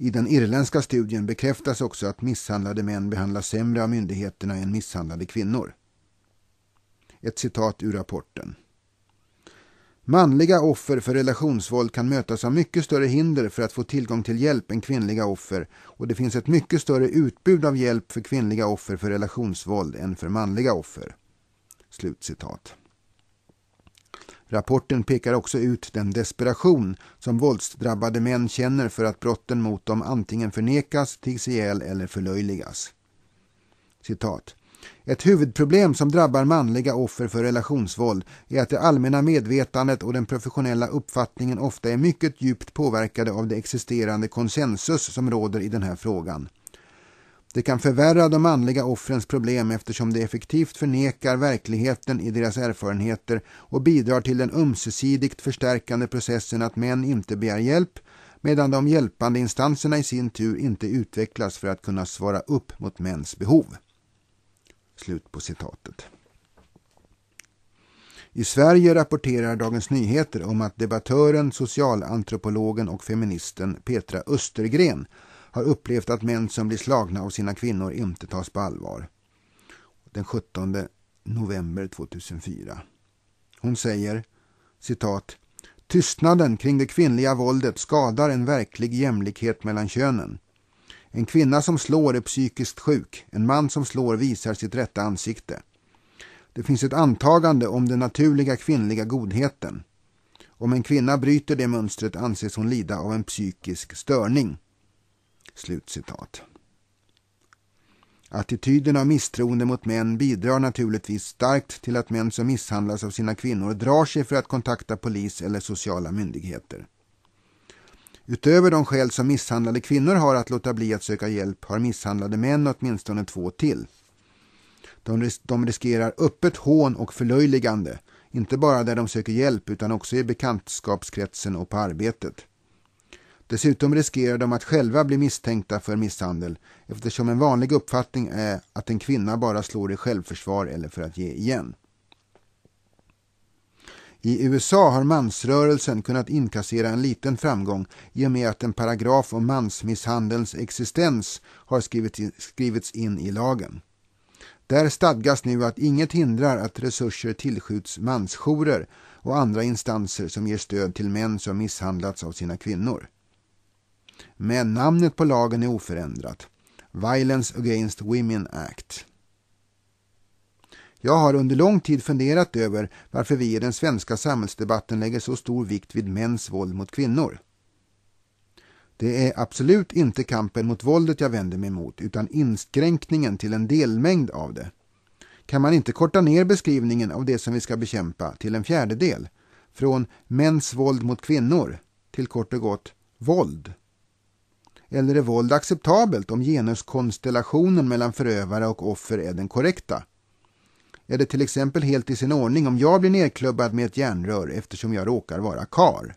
I den irländska studien bekräftas också att misshandlade män behandlas sämre av myndigheterna än misshandlade kvinnor. Ett citat ur rapporten. Manliga offer för relationsvåld kan mötas av mycket större hinder för att få tillgång till hjälp än kvinnliga offer och det finns ett mycket större utbud av hjälp för kvinnliga offer för relationsvåld än för manliga offer. Slutcitat. Rapporten pekar också ut den desperation som våldsdrabbade män känner för att brotten mot dem antingen förnekas, tigs ihjäl eller förlöjligas. Citat. Ett huvudproblem som drabbar manliga offer för relationsvåld är att det allmänna medvetandet och den professionella uppfattningen ofta är mycket djupt påverkade av det existerande konsensus som råder i den här frågan. Det kan förvärra de manliga offrens problem eftersom det effektivt förnekar verkligheten i deras erfarenheter och bidrar till den ömsesidigt förstärkande processen att män inte begär hjälp medan de hjälpande instanserna i sin tur inte utvecklas för att kunna svara upp mot mäns behov. Slut på citatet. I Sverige rapporterar Dagens Nyheter om att debattören, socialantropologen och feministen Petra Östergren har upplevt att män som blir slagna av sina kvinnor inte tas på allvar. Den 17 november 2004. Hon säger citat Tystnaden kring det kvinnliga våldet skadar en verklig jämlikhet mellan könen. En kvinna som slår är psykiskt sjuk. En man som slår visar sitt rätta ansikte. Det finns ett antagande om den naturliga kvinnliga godheten. Om en kvinna bryter det mönstret anses hon lida av en psykisk störning. Slutcitat. Attityden av misstroende mot män bidrar naturligtvis starkt till att män som misshandlas av sina kvinnor drar sig för att kontakta polis eller sociala myndigheter. Utöver de skäl som misshandlade kvinnor har att låta bli att söka hjälp har misshandlade män åtminstone två till. De, ris de riskerar öppet hån och förlöjligande, inte bara där de söker hjälp utan också i bekantskapskretsen och på arbetet. Dessutom riskerar de att själva bli misstänkta för misshandel eftersom en vanlig uppfattning är att en kvinna bara slår i självförsvar eller för att ge igen. I USA har mansrörelsen kunnat inkassera en liten framgång i och med att en paragraf om mansmisshandelns existens har skrivits in i lagen. Där stadgas nu att inget hindrar att resurser tillskjuts mansjourer och andra instanser som ger stöd till män som misshandlats av sina kvinnor. Men namnet på lagen är oförändrat. Violence Against Women Act. Jag har under lång tid funderat över varför vi i den svenska samhällsdebatten lägger så stor vikt vid mäns våld mot kvinnor. Det är absolut inte kampen mot våldet jag vänder mig mot utan inskränkningen till en delmängd av det. Kan man inte korta ner beskrivningen av det som vi ska bekämpa till en fjärdedel? Från mäns våld mot kvinnor till kort och gott våld eller är våld acceptabelt om genuskonstellationen mellan förövare och offer är den korrekta? Är det till exempel helt i sin ordning om jag blir nedklubbad med ett järnrör eftersom jag råkar vara kar?